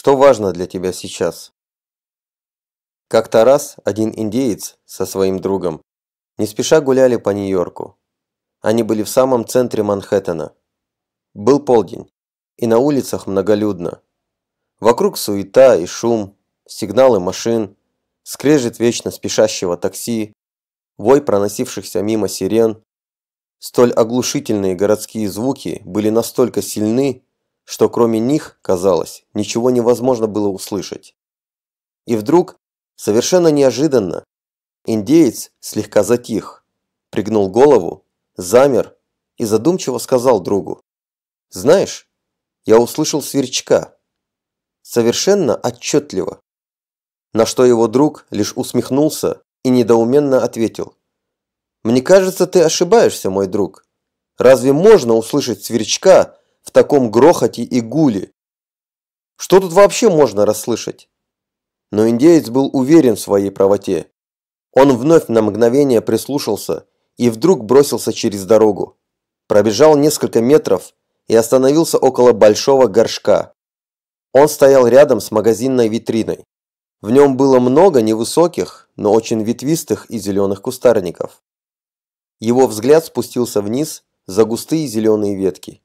Что важно для тебя сейчас? Как-то раз один индеец со своим другом не спеша гуляли по Нью-Йорку. Они были в самом центре Манхэттена. Был полдень, и на улицах многолюдно. Вокруг суета и шум, сигналы машин, скрежет вечно спешащего такси, вой проносившихся мимо сирен. Столь оглушительные городские звуки были настолько сильны, что кроме них, казалось, ничего невозможно было услышать. И вдруг, совершенно неожиданно, индеец слегка затих, пригнул голову, замер и задумчиво сказал другу. «Знаешь, я услышал сверчка. Совершенно отчетливо». На что его друг лишь усмехнулся и недоуменно ответил. «Мне кажется, ты ошибаешься, мой друг. Разве можно услышать сверчка, в таком грохоте и гуле. Что тут вообще можно расслышать? Но индеец был уверен в своей правоте. Он вновь на мгновение прислушался и вдруг бросился через дорогу. Пробежал несколько метров и остановился около большого горшка. Он стоял рядом с магазинной витриной. В нем было много невысоких, но очень ветвистых и зеленых кустарников. Его взгляд спустился вниз за густые зеленые ветки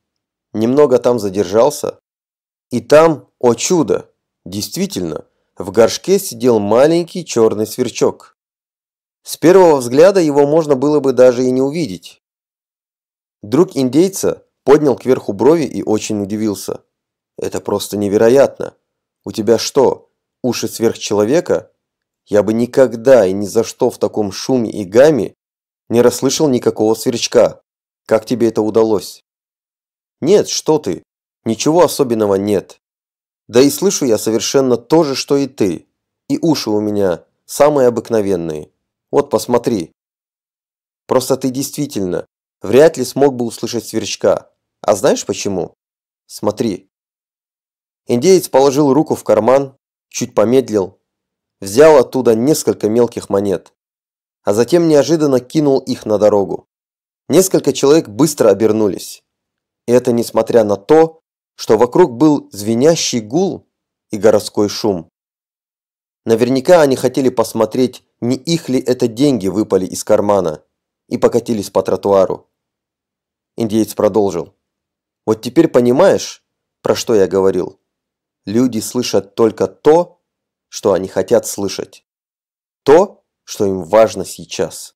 немного там задержался. И там, о чудо, действительно, в горшке сидел маленький черный сверчок. С первого взгляда его можно было бы даже и не увидеть. Друг индейца поднял кверху брови и очень удивился. «Это просто невероятно! У тебя что, уши сверхчеловека? Я бы никогда и ни за что в таком шуме и гамме не расслышал никакого сверчка. Как тебе это удалось?» Нет, что ты. Ничего особенного нет. Да и слышу я совершенно то же, что и ты. И уши у меня самые обыкновенные. Вот посмотри. Просто ты действительно вряд ли смог бы услышать сверчка. А знаешь почему? Смотри. Индеец положил руку в карман, чуть помедлил, взял оттуда несколько мелких монет, а затем неожиданно кинул их на дорогу. Несколько человек быстро обернулись. И это несмотря на то, что вокруг был звенящий гул и городской шум. Наверняка они хотели посмотреть, не их ли это деньги выпали из кармана, и покатились по тротуару. Индеец продолжил. «Вот теперь понимаешь, про что я говорил? Люди слышат только то, что они хотят слышать. То, что им важно сейчас».